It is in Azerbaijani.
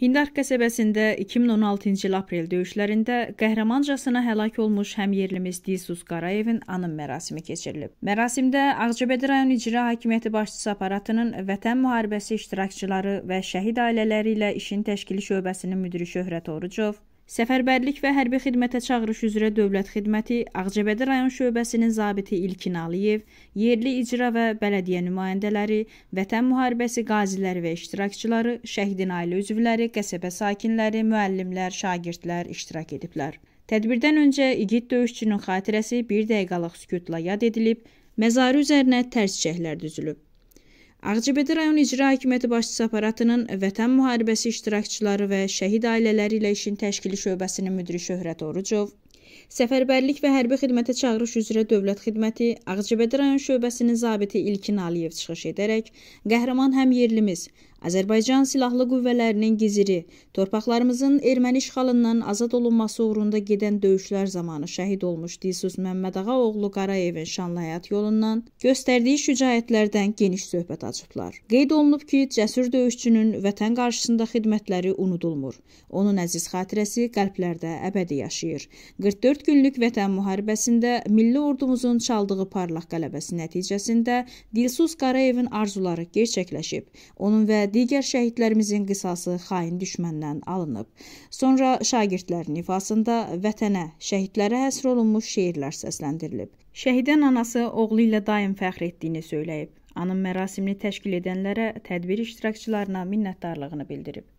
Hindar qəsəbəsində 2016-cı il aprel döyüşlərində qəhrəmancasına həlak olmuş həmyerlimiz Dilsuz Qarayevin anım mərasimi keçirilib. Mərasimdə Ağcabədi rayon icra hakimiyyəti başçısı aparatının Vətən müharibəsi iştirakçıları və şəhid ailələri ilə işin təşkili şöbəsinin müdiri Şöhrət Orucov, Səfərbərlik və hərbi xidmətə çağırış üzrə Dövlət Xidməti Ağcabədi rayon şöbəsinin zabiti İlkin Aliyev, yerli icra və bələdiyyə nümayəndələri, Vətən müharibəsi qaziləri və iştirakçıları, şəhidin ailə üzvləri, qəsəbə sakinləri, müəllimlər, şagirdlər iştirak ediblər. Tədbirdən öncə igid döyüşçünün xatirəsi bir dəqiqəlik sükutla yad edilib, məzarı üzərinə tərs çiçəklər düzülüb. Ağcabədi rayon icra hakimiyyəti başçısı aparatının Vətən müharibəsi iştirakçıları və şəhid ailələri ilə işin təşkili şöbəsinin müdiri Şöhrət Orucov, Səfərbərlik və hərbi xidmətə çağırış üzrə Dövlət Xidməti Ağcabədi rayon şöbəsinin zabiti İlkin Aliyev çıxış edərək qəhrəman həmyerlimiz Azərbaycan Silahlı Qüvvələrinin giziri, torpaqlarımızın erməni işğalından azad olunması uğrunda gedən döyüşlər zamanı şəhid olmuş Dilsuz Məmmədağa oğlu Qarayevin şanlı həyat yolundan, göstərdiyi şücaətlərdən geniş söhbət açıblar. Qeyd olunub ki, cəsur döyüşçünün vətən qarşısında xidmətləri unudulmur. Onun əziz xatirəsi qəlblərdə əbədi yaşayır. 44 günlük vətən müharibəsində milli ordumuzun çaldığı parlaq qələbəsi nəticəsində Dilsuz Qarayevin arzuları gerçəkləşib. Onun və digər şəhidlərimizin qisası xain düşməndən alınıb. Sonra şagirdlərin ifasında vətənə, şəhidlərə həsr olunmuş şeirlər səsləndirilib. Şəhidin anası oğlu ilə daim fəxr etdiyini söyləyib. Anın mərasimini təşkil edənlərə, tədbir iştirakçılarına minnətdarlığını bildirib.